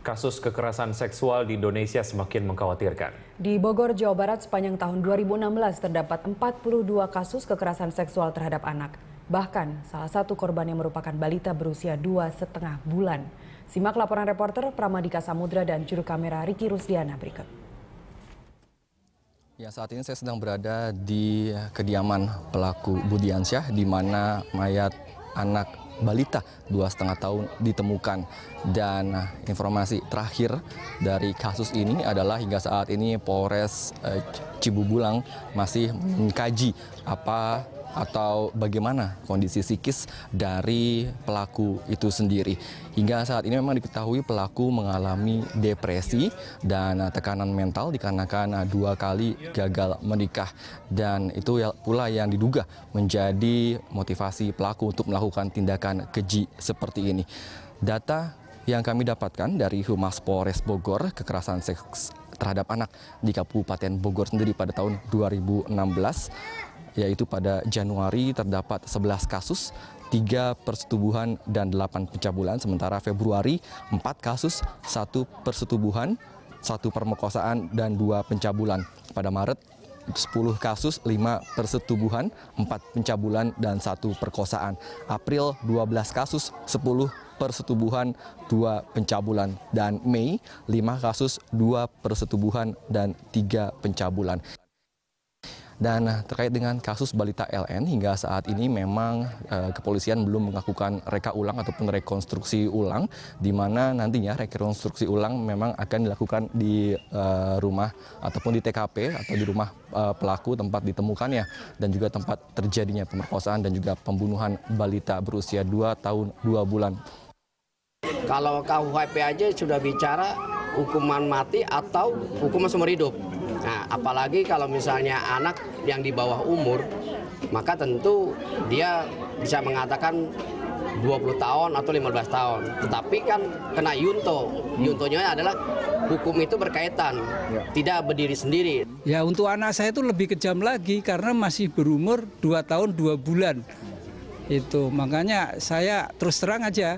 Kasus kekerasan seksual di Indonesia semakin mengkhawatirkan. Di Bogor, Jawa Barat sepanjang tahun 2016 terdapat 42 kasus kekerasan seksual terhadap anak. Bahkan salah satu korban yang merupakan balita berusia dua setengah bulan. Simak laporan reporter Pramadika Samudra dan juru kamera Riki Rusdiana berikut. Ya, saat ini saya sedang berada di kediaman pelaku Budiansyah di mana mayat anak balita dua setengah tahun ditemukan. Dan nah, informasi terakhir dari kasus ini adalah hingga saat ini Polres eh, Cibubulang masih mengkaji apa atau bagaimana kondisi psikis dari pelaku itu sendiri. Hingga saat ini memang diketahui pelaku mengalami depresi dan eh, tekanan mental dikarenakan eh, dua kali gagal menikah dan itu ya pula yang diduga menjadi motivasi pelaku untuk melakukan tindakan keji seperti ini. Data yang kami dapatkan dari Humas Polres Bogor, kekerasan seks terhadap anak di Kabupaten Bogor sendiri pada tahun 2016 yaitu pada Januari terdapat 11 kasus, 3 persetubuhan dan 8 pencabulan, sementara Februari 4 kasus, 1 persetubuhan, 1 permekosaan dan 2 pencabulan. Pada Maret 10 kasus, 5 persetubuhan, 4 pencabulan, dan 1 perkosaan. April 12 kasus, 10 persetubuhan, 2 pencabulan. Dan Mei 5 kasus, 2 persetubuhan, dan 3 pencabulan. Dan eh, terkait dengan kasus balita LN hingga saat ini memang eh, kepolisian belum melakukan reka ulang ataupun rekonstruksi ulang di mana nantinya rekonstruksi ulang memang akan dilakukan di eh, rumah ataupun di TKP atau di rumah eh, pelaku tempat ditemukannya dan juga tempat terjadinya pemerkosaan dan juga pembunuhan balita berusia 2 tahun 2 bulan. Kalau KUHP aja sudah bicara hukuman mati atau hukuman seumur hidup. Nah, apalagi kalau misalnya anak yang di bawah umur, maka tentu dia bisa mengatakan 20 tahun atau 15 tahun. Tetapi kan kena yunto. Yuntonya adalah hukum itu berkaitan, ya. tidak berdiri sendiri. Ya untuk anak saya itu lebih kejam lagi karena masih berumur 2 tahun 2 bulan. Itu makanya saya terus terang aja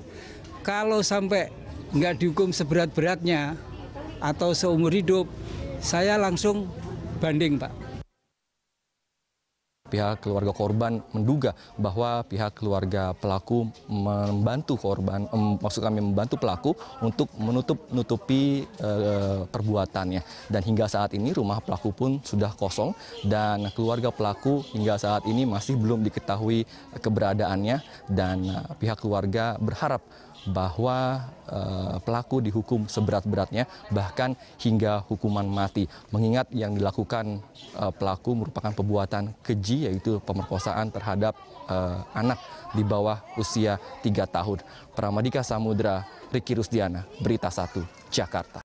kalau sampai nggak dihukum seberat-beratnya atau seumur hidup saya langsung banding, Pak. Pihak keluarga korban menduga bahwa pihak keluarga pelaku membantu korban, em, maksud kami membantu pelaku untuk menutup-nutupi e, perbuatannya. Dan hingga saat ini rumah pelaku pun sudah kosong dan keluarga pelaku hingga saat ini masih belum diketahui keberadaannya dan eh, pihak keluarga berharap bahwa e, pelaku dihukum seberat-beratnya bahkan hingga hukuman mati mengingat yang dilakukan e, pelaku merupakan perbuatan keji yaitu pemerkosaan terhadap e, anak di bawah usia 3 tahun Pramadika Samudra Riki Rusdiana Berita 1 Jakarta